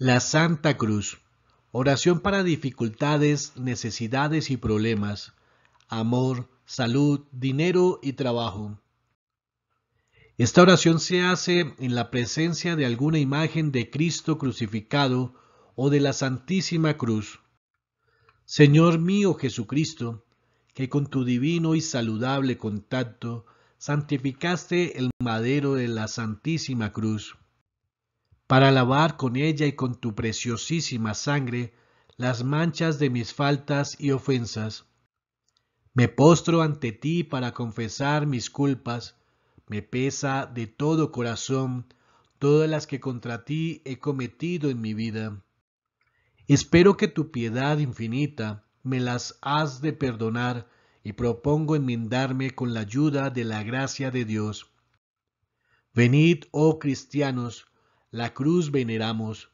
La Santa Cruz. Oración para dificultades, necesidades y problemas. Amor, salud, dinero y trabajo. Esta oración se hace en la presencia de alguna imagen de Cristo crucificado o de la Santísima Cruz. Señor mío Jesucristo, que con tu divino y saludable contacto santificaste el madero de la Santísima Cruz para lavar con ella y con tu preciosísima sangre las manchas de mis faltas y ofensas. Me postro ante ti para confesar mis culpas, me pesa de todo corazón todas las que contra ti he cometido en mi vida. Espero que tu piedad infinita me las has de perdonar y propongo enmendarme con la ayuda de la gracia de Dios. Venid, oh cristianos, la cruz veneramos.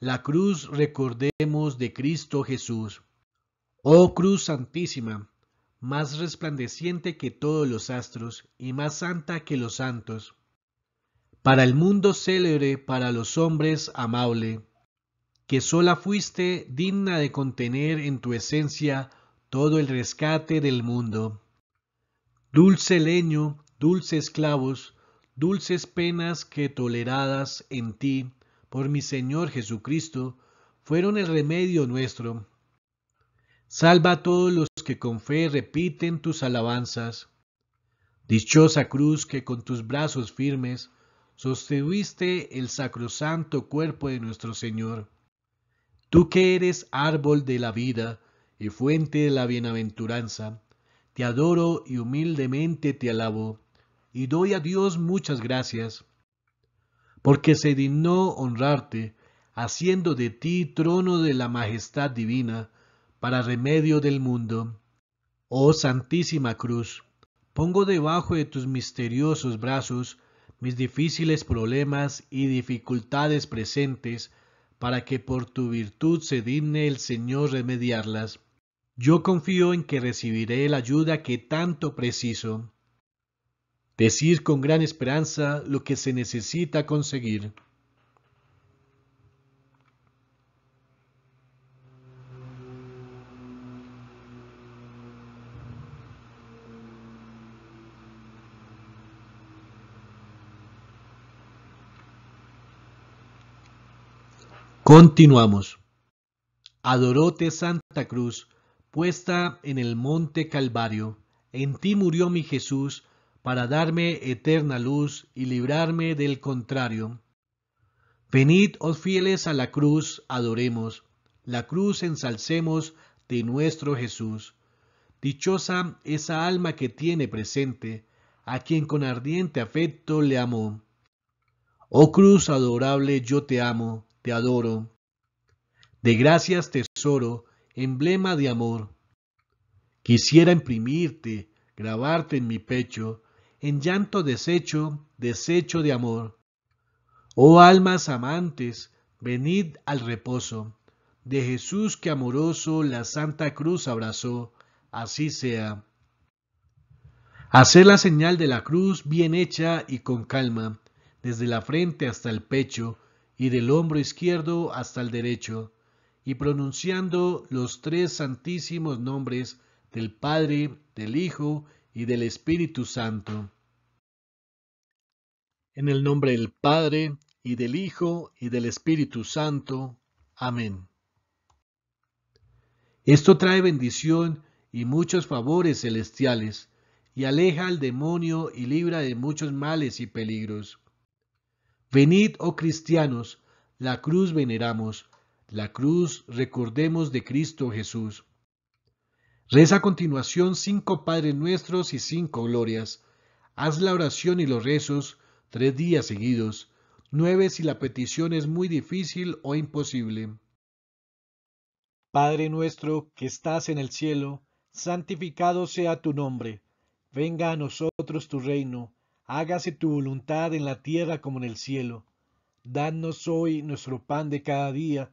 La cruz recordemos de Cristo Jesús. Oh cruz santísima, más resplandeciente que todos los astros y más santa que los santos. Para el mundo célebre, para los hombres amable, que sola fuiste digna de contener en tu esencia todo el rescate del mundo. Dulce leño, dulce esclavos, dulces penas que toleradas en ti por mi Señor Jesucristo, fueron el remedio nuestro. Salva a todos los que con fe repiten tus alabanzas. Dichosa cruz que con tus brazos firmes sostuviste el sacrosanto cuerpo de nuestro Señor. Tú que eres árbol de la vida y fuente de la bienaventuranza, te adoro y humildemente te alabo y doy a Dios muchas gracias, porque se dignó honrarte, haciendo de ti trono de la majestad divina, para remedio del mundo. Oh Santísima Cruz, pongo debajo de tus misteriosos brazos mis difíciles problemas y dificultades presentes, para que por tu virtud se digne el Señor remediarlas. Yo confío en que recibiré la ayuda que tanto preciso decir con gran esperanza lo que se necesita conseguir. Continuamos. Adorote Santa Cruz, puesta en el monte Calvario, en ti murió mi Jesús, para darme eterna luz y librarme del contrario. Venid, os oh fieles, a la cruz, adoremos, la cruz ensalcemos de nuestro Jesús. Dichosa esa alma que tiene presente, a quien con ardiente afecto le amó. Oh cruz adorable, yo te amo, te adoro. De gracias tesoro, emblema de amor. Quisiera imprimirte, grabarte en mi pecho, en llanto deshecho, deshecho de amor. Oh almas amantes, venid al reposo de Jesús que amoroso la Santa Cruz abrazó, así sea. Hacer la señal de la cruz bien hecha y con calma, desde la frente hasta el pecho, y del hombro izquierdo hasta el derecho, y pronunciando los tres santísimos nombres del Padre, del Hijo y del Espíritu Santo. En el nombre del Padre, y del Hijo, y del Espíritu Santo. Amén. Esto trae bendición y muchos favores celestiales, y aleja al demonio y libra de muchos males y peligros. Venid, oh cristianos, la cruz veneramos, la cruz recordemos de Cristo Jesús. Reza pues a continuación cinco Padres Nuestros y cinco Glorias. Haz la oración y los rezos tres días seguidos, nueve si la petición es muy difícil o imposible. Padre nuestro que estás en el cielo, santificado sea tu nombre. Venga a nosotros tu reino, hágase tu voluntad en la tierra como en el cielo. Danos hoy nuestro pan de cada día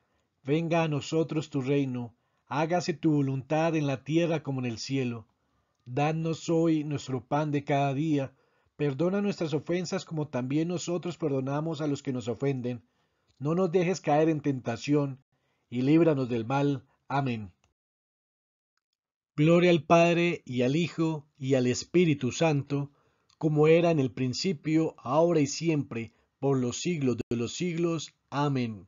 Venga a nosotros tu reino, hágase tu voluntad en la tierra como en el cielo. Danos hoy nuestro pan de cada día, perdona nuestras ofensas como también nosotros perdonamos a los que nos ofenden. No nos dejes caer en tentación, y líbranos del mal. Amén. Gloria al Padre y al Hijo y al Espíritu Santo, como era en el principio, ahora y siempre, por los siglos de los siglos. Amén.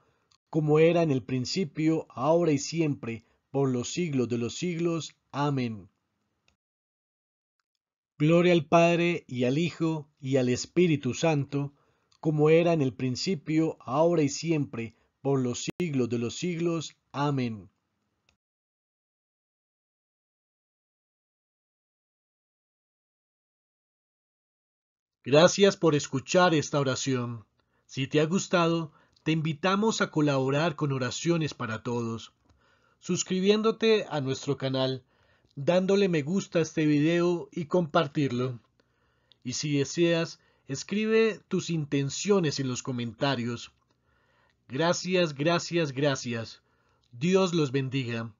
como era en el principio, ahora y siempre, por los siglos de los siglos. Amén. Gloria al Padre y al Hijo y al Espíritu Santo, como era en el principio, ahora y siempre, por los siglos de los siglos. Amén. Gracias por escuchar esta oración. Si te ha gustado, te invitamos a colaborar con oraciones para todos, suscribiéndote a nuestro canal, dándole me gusta a este video y compartirlo. Y si deseas, escribe tus intenciones en los comentarios. Gracias, gracias, gracias. Dios los bendiga.